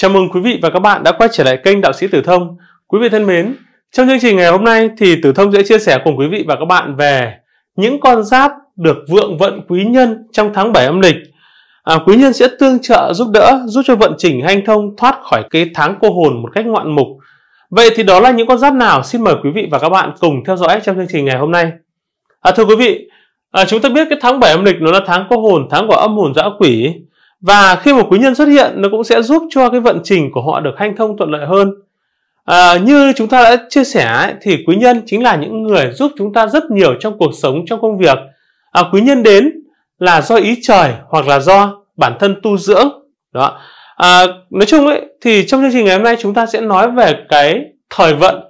Chào mừng quý vị và các bạn đã quay trở lại kênh Đạo sĩ Tử Thông. Quý vị thân mến, trong chương trình ngày hôm nay thì Tử Thông sẽ chia sẻ cùng quý vị và các bạn về những con giáp được vượng vận quý nhân trong tháng 7 âm lịch. À, quý nhân sẽ tương trợ giúp đỡ, giúp cho vận trình hanh thông thoát khỏi cái tháng cô hồn một cách ngoạn mục. Vậy thì đó là những con giáp nào? Xin mời quý vị và các bạn cùng theo dõi trong chương trình ngày hôm nay. À, thưa quý vị, à, chúng ta biết cái tháng 7 âm lịch nó là tháng cô hồn, tháng của âm hồn dã quỷ và khi một quý nhân xuất hiện nó cũng sẽ giúp cho cái vận trình của họ được hanh thông thuận lợi hơn à, như chúng ta đã chia sẻ ấy, thì quý nhân chính là những người giúp chúng ta rất nhiều trong cuộc sống trong công việc à, quý nhân đến là do ý trời hoặc là do bản thân tu dưỡng đó à, nói chung ấy thì trong chương trình ngày hôm nay chúng ta sẽ nói về cái thời vận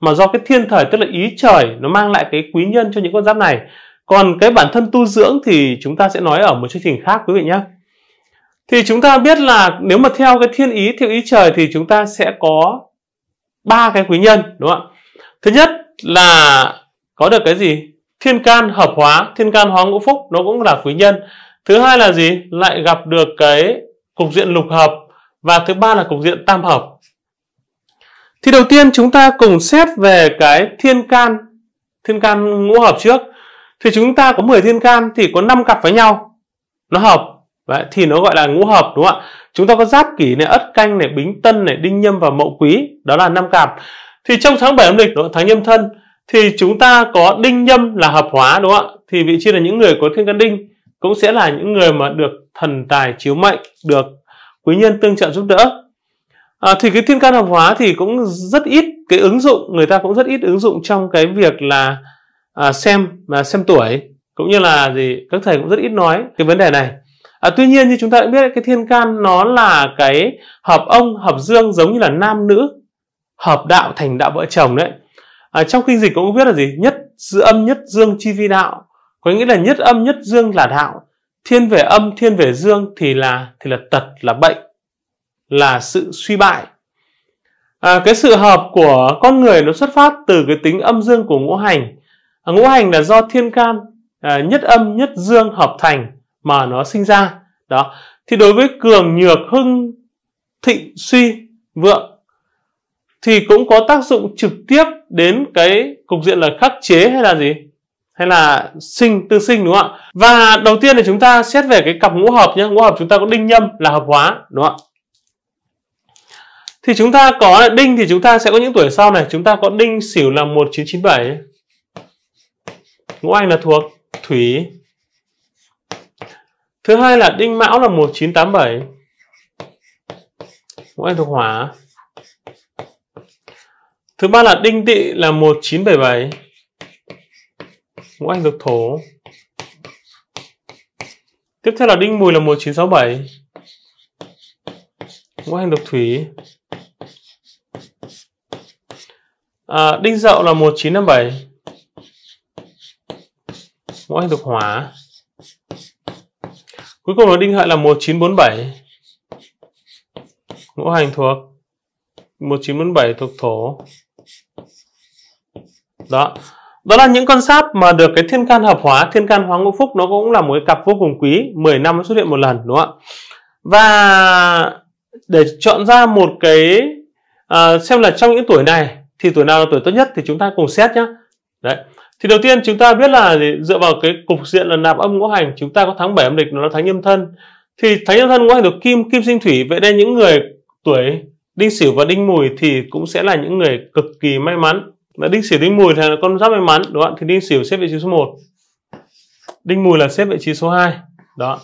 mà do cái thiên thời tức là ý trời nó mang lại cái quý nhân cho những con giáp này còn cái bản thân tu dưỡng thì chúng ta sẽ nói ở một chương trình khác quý vị nhé thì chúng ta biết là nếu mà theo cái thiên ý thiệu ý trời thì chúng ta sẽ có ba cái quý nhân đúng không ạ thứ nhất là có được cái gì thiên can hợp hóa thiên can hóa ngũ phúc nó cũng là quý nhân thứ hai là gì lại gặp được cái cục diện lục hợp và thứ ba là cục diện tam hợp thì đầu tiên chúng ta cùng xét về cái thiên can thiên can ngũ hợp trước thì chúng ta có 10 thiên can thì có 5 cặp với nhau nó hợp vậy thì nó gọi là ngũ hợp đúng không ạ? Chúng ta có giáp kỷ này, ất canh này, bính tân này, đinh nhâm và mậu quý, đó là năm cặp. Thì trong tháng 7 âm lịch, đúng tháng nhâm thân thì chúng ta có đinh nhâm là hợp hóa đúng không ạ? Thì vị trí là những người có thiên can đinh cũng sẽ là những người mà được thần tài chiếu mệnh, được quý nhân tương trợ giúp đỡ. À, thì cái thiên can hợp hóa thì cũng rất ít cái ứng dụng, người ta cũng rất ít ứng dụng trong cái việc là à, xem mà xem tuổi cũng như là gì các thầy cũng rất ít nói cái vấn đề này à, tuy nhiên như chúng ta đã biết cái thiên can nó là cái hợp ông hợp dương giống như là nam nữ hợp đạo thành đạo vợ chồng đấy à, trong kinh dịch cũng biết là gì nhất âm nhất dương chi vi đạo có nghĩa là nhất âm nhất dương là đạo thiên về âm thiên về dương thì là thì là tật là bệnh là sự suy bại à, cái sự hợp của con người nó xuất phát từ cái tính âm dương của ngũ hành à, ngũ hành là do thiên can à, nhất âm nhất dương hợp thành mà nó sinh ra đó thì đối với cường nhược hưng thịnh suy vượng thì cũng có tác dụng trực tiếp đến cái cục diện là khắc chế hay là gì hay là sinh tương sinh đúng không ạ và đầu tiên là chúng ta xét về cái cặp ngũ hợp nhé ngũ hợp chúng ta có đinh nhâm là hợp hóa đúng không ạ thì chúng ta có đinh thì chúng ta sẽ có những tuổi sau này chúng ta có đinh xỉu là 1997 ngũ anh là thuộc thủy Thứ hai là đinh mão là 1987. Cũng là thuộc hỏa. Thứ ba là đinh tỵ là 1977. Ngũ Anh thuộc thổ. Tiếp theo là đinh mùi là 1967. Ngũ Anh thuộc thủy. À, đinh dậu là 1957. Ngũ Anh thuộc hỏa. Cuối cùng là đinh hợi là 1947. Ngũ hành thuộc 1947 thuộc thổ. Đó. Đó là những con sáp mà được cái thiên can hợp hóa, thiên can hóa ngũ phúc nó cũng là một cái cặp vô cùng quý, 10 năm xuất hiện một lần đúng không ạ? Và để chọn ra một cái à, xem là trong những tuổi này thì tuổi nào là tuổi tốt nhất thì chúng ta cùng xét nhé. Đấy thì đầu tiên chúng ta biết là dựa vào cái cục diện là nạp âm ngũ hành chúng ta có tháng 7 âm lịch nó là tháng nhâm thân thì tháng nhâm thân ngũ hành thuộc kim kim sinh thủy vậy nên những người tuổi đinh sửu và đinh mùi thì cũng sẽ là những người cực kỳ may mắn là đinh sửu đinh mùi thì là con giáp may mắn đúng không thì đinh sửu xếp vị trí số 1 đinh mùi là xếp vị trí số 2 đó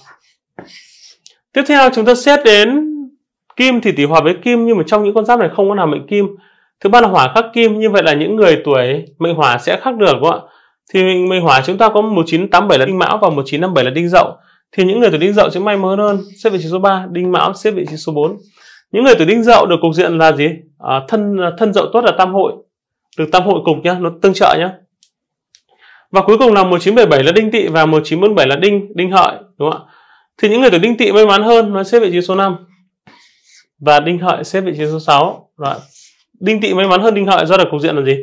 tiếp theo chúng ta xét đến kim thì tỷ hòa với kim nhưng mà trong những con giáp này không có nào mệnh kim Thứ ba là hỏa khắc kim, như vậy là những người tuổi mệnh hỏa sẽ khắc được đúng không ạ? Thì mệnh hỏa chúng ta có 1987 là đinh mão và 1957 là đinh dậu. Thì những người tuổi đinh dậu sẽ may mắn hơn, xếp vị trí số 3, đinh mão xếp vị trí số 4. Những người tuổi đinh dậu được cục diện là gì? À, thân à, thân dậu tốt là tam hội. Được tam hội cục nhá, nó tương trợ nhá. Và cuối cùng là 1977 là đinh tỵ và 1947 là đinh đinh hợi, đúng không ạ? Thì những người tuổi đinh tỵ may mắn hơn, nó xếp vị trí số 5. Và đinh hợi xếp vị trí số 6. Rồi. Đinh Tị may mắn hơn Đinh Hợi do là cục diện là gì?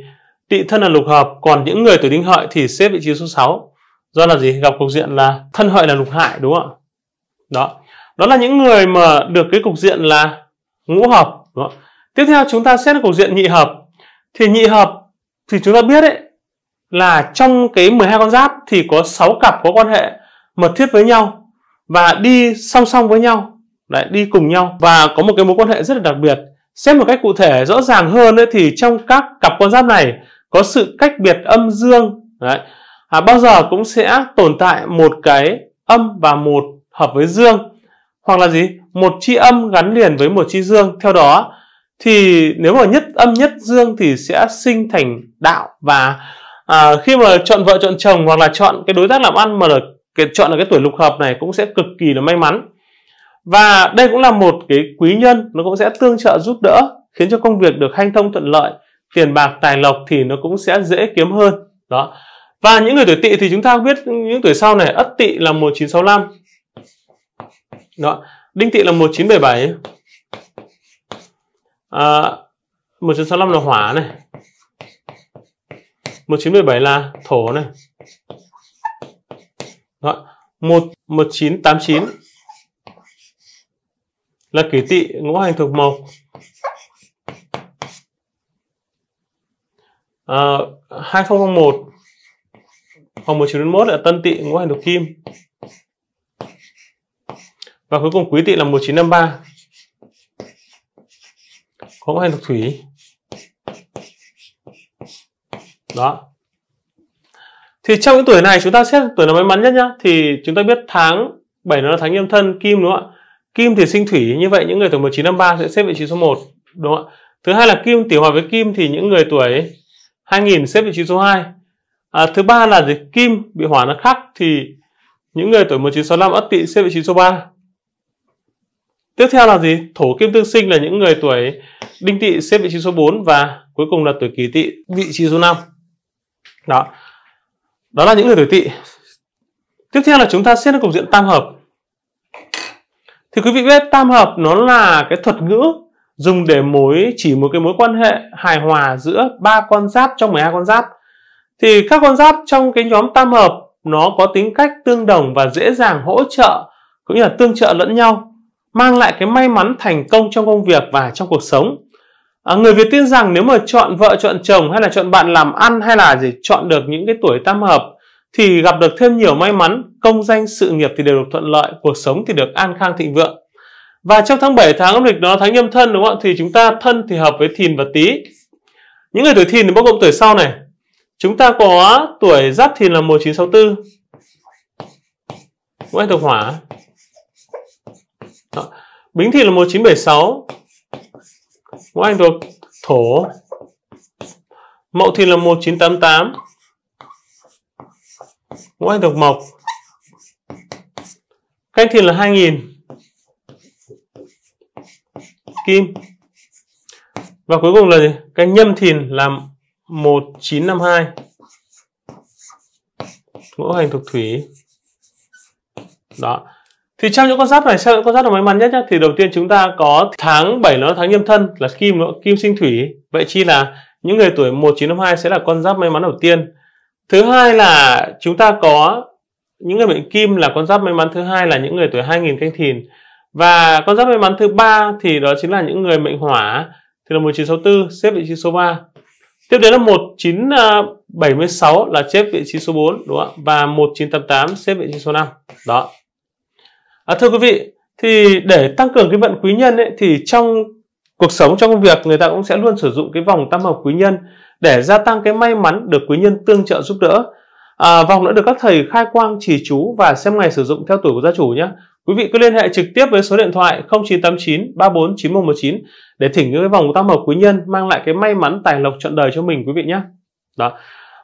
Tị thân là lục hợp, còn những người tuổi Đinh Hợi thì xếp vị trí số 6. Do là gì? Gặp cục diện là thân Hợi là lục hại đúng không ạ? Đó. Đó là những người mà được cái cục diện là ngũ hợp, đúng không? Tiếp theo chúng ta xét cục diện nhị hợp. Thì nhị hợp thì chúng ta biết đấy là trong cái 12 con giáp thì có 6 cặp có quan hệ mật thiết với nhau và đi song song với nhau, đấy đi cùng nhau và có một cái mối quan hệ rất là đặc biệt xem một cách cụ thể rõ ràng hơn ấy, thì trong các cặp con giáp này có sự cách biệt âm dương đấy. À, bao giờ cũng sẽ tồn tại một cái âm và một hợp với dương hoặc là gì một chi âm gắn liền với một chi dương theo đó thì nếu mà nhất âm nhất dương thì sẽ sinh thành đạo và à, khi mà chọn vợ chọn chồng hoặc là chọn cái đối tác làm ăn mà là cái, chọn là cái tuổi lục hợp này cũng sẽ cực kỳ là may mắn và đây cũng là một cái quý nhân nó cũng sẽ tương trợ giúp đỡ khiến cho công việc được hanh thông thuận lợi tiền bạc tài lộc thì nó cũng sẽ dễ kiếm hơn đó và những người tuổi tỵ thì chúng ta biết những tuổi sau này ất tỵ là 1965 đó đinh tỵ là 1977 à, 1965 là hỏa này 1977 là thổ này đó. 1, 1989 là kỷ tỵ ngũ hành thuộc mộc à, 2001 vòng 19 đến 1 là tân tỵ ngũ hành thuộc kim và cuối cùng quý tỵ là 1953 có ngũ hành thuộc thủy đó thì trong những tuổi này chúng ta xét tuổi nào may mắn nhất nhá thì chúng ta biết tháng 7 nó là tháng nhâm thân kim đúng không ạ Kim thì sinh thủy, như vậy những người tuổi 1953 sẽ xếp vị trí số 1, đúng không ạ? Thứ hai là Kim tiểu hòa với Kim thì những người tuổi 2000 xếp vị trí số 2. À, thứ ba là gì? Kim bị hỏa nó khắc thì những người tuổi 1965 Ất Tỵ xếp vị trí số 3. Tiếp theo là gì? Thổ Kim tương sinh là những người tuổi Đinh Tỵ xếp vị trí số 4 và cuối cùng là tuổi Kỷ Tỵ vị trí số 5. Đó. Đó là những người tuổi Tỵ. Tiếp theo là chúng ta xét đến cục diện tam hợp thì quý vị biết tam hợp nó là cái thuật ngữ dùng để mối chỉ một cái mối quan hệ hài hòa giữa ba con giáp trong 12 con giáp thì các con giáp trong cái nhóm tam hợp nó có tính cách tương đồng và dễ dàng hỗ trợ cũng như là tương trợ lẫn nhau mang lại cái may mắn thành công trong công việc và trong cuộc sống à, người việt tin rằng nếu mà chọn vợ chọn chồng hay là chọn bạn làm ăn hay là gì chọn được những cái tuổi tam hợp thì gặp được thêm nhiều may mắn, công danh sự nghiệp thì đều được thuận lợi, cuộc sống thì được an khang thịnh vượng. Và trong tháng 7 tháng âm lịch nó tháng nhâm thân đúng không ạ? Thì chúng ta thân thì hợp với thìn và tý. Những người tuổi thìn thì bao gồm tuổi sau này. Chúng ta có tuổi giáp thìn là 1964. ngũ hành thuộc hỏa. Đó. Bính thìn là 1976. ngũ hành thuộc thổ. Mậu thìn là 1988 ngũ hành thuộc mộc canh thìn là 2000 kim và cuối cùng là gì canh nhâm thìn là 1952 ngũ hành thuộc thủy đó thì trong những con giáp này sao những con giáp là may mắn nhất nhá? thì đầu tiên chúng ta có tháng 7 nó là tháng nhâm thân là kim kim sinh thủy vậy chi là những người tuổi 1952 sẽ là con giáp may mắn đầu tiên thứ hai là chúng ta có những người mệnh kim là con giáp may mắn thứ hai là những người tuổi 2000 canh thìn và con giáp may mắn thứ ba thì đó chính là những người mệnh hỏa thì là 1964 xếp vị trí số 3 tiếp đến là 1976 à, là xếp vị trí số 4 đúng không và 1988 xếp vị trí số 5 đó à, thưa quý vị thì để tăng cường cái vận quý nhân ấy, thì trong cuộc sống trong công việc người ta cũng sẽ luôn sử dụng cái vòng tam hợp quý nhân để gia tăng cái may mắn được quý nhân tương trợ giúp đỡ. À, vòng nữa được các thầy khai quang trì chú và xem ngày sử dụng theo tuổi của gia chủ nhé. Quý vị cứ liên hệ trực tiếp với số điện thoại 0989 34 9119 để thỉnh những cái vòng tam hợp quý nhân mang lại cái may mắn tài lộc trọn đời cho mình quý vị nhé. Đó.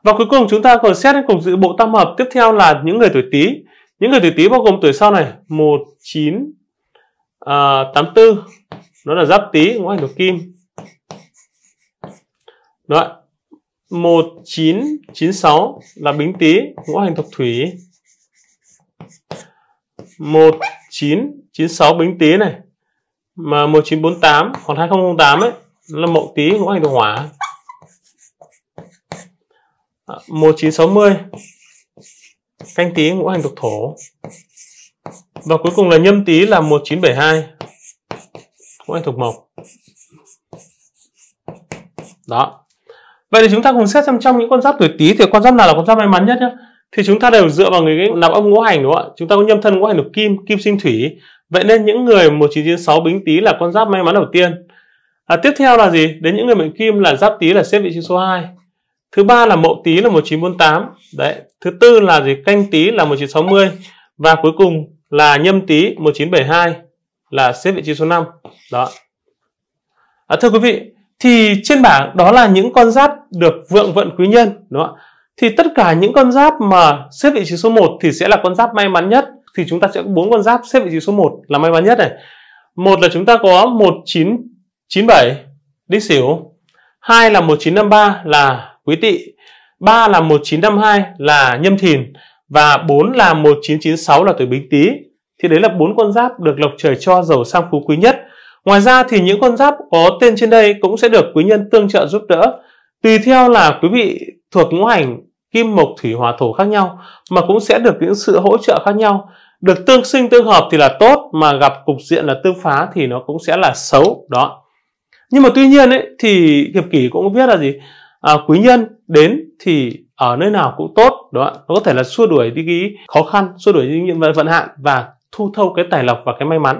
Và cuối cùng chúng ta còn xét đến cùng dự bộ tam hợp tiếp theo là những người tuổi Tý. Những người tuổi Tý bao gồm tuổi sau này 19 à, 84 nó là Giáp Tý ngũ hành thuộc Kim. Đó. 1996 là Bính Tý, ngũ hành thuộc thủy. 1996 Bính Tý này mà 1948 còn 2008 ấy là Mậu Tý ngũ hành thuộc hỏa. À, 1960 Canh Tý ngũ hành thuộc thổ. Và cuối cùng là Nhâm Tý là 1972 ngũ hành thuộc mộc. Đó, vậy thì chúng ta cùng xét xem trong những con giáp tuổi tý thì con giáp nào là con giáp may mắn nhất nhá thì chúng ta đều dựa vào người cái nạp âm ngũ hành đúng không ạ chúng ta có nhâm thân ngũ hành lục kim kim sinh thủy vậy nên những người một chín chín sáu bính tý là con giáp may mắn đầu tiên à, tiếp theo là gì đến những người mệnh kim là giáp tý là xếp vị trí số 2 thứ ba là mậu tý là một chín bốn tám đấy thứ tư là gì canh tý là một chín sáu mươi và cuối cùng là nhâm tý một chín bảy hai là xếp vị trí số 5 đó à, thưa quý vị thì trên bảng đó là những con giáp được vượng vận quý nhân đúng không ạ thì tất cả những con giáp mà xếp vị trí số 1 thì sẽ là con giáp may mắn nhất thì chúng ta sẽ có bốn con giáp xếp vị trí số 1 là may mắn nhất này một là chúng ta có 1997 đích xỉu hai là 1953 là quý tỵ ba là 1952 là nhâm thìn và bốn là 1996 là tuổi bính tý thì đấy là bốn con giáp được lộc trời cho giàu sang phú quý nhất Ngoài ra thì những con giáp có tên trên đây cũng sẽ được quý nhân tương trợ giúp đỡ. Tùy theo là quý vị thuộc ngũ hành kim mộc thủy hỏa thổ khác nhau mà cũng sẽ được những sự hỗ trợ khác nhau. Được tương sinh tương hợp thì là tốt mà gặp cục diện là tương phá thì nó cũng sẽ là xấu đó. Nhưng mà tuy nhiên ấy, thì hiệp kỷ cũng biết là gì? À, quý nhân đến thì ở nơi nào cũng tốt đó nó có thể là xua đuổi đi cái khó khăn xua đuổi đi những vận hạn và thu thâu cái tài lộc và cái may mắn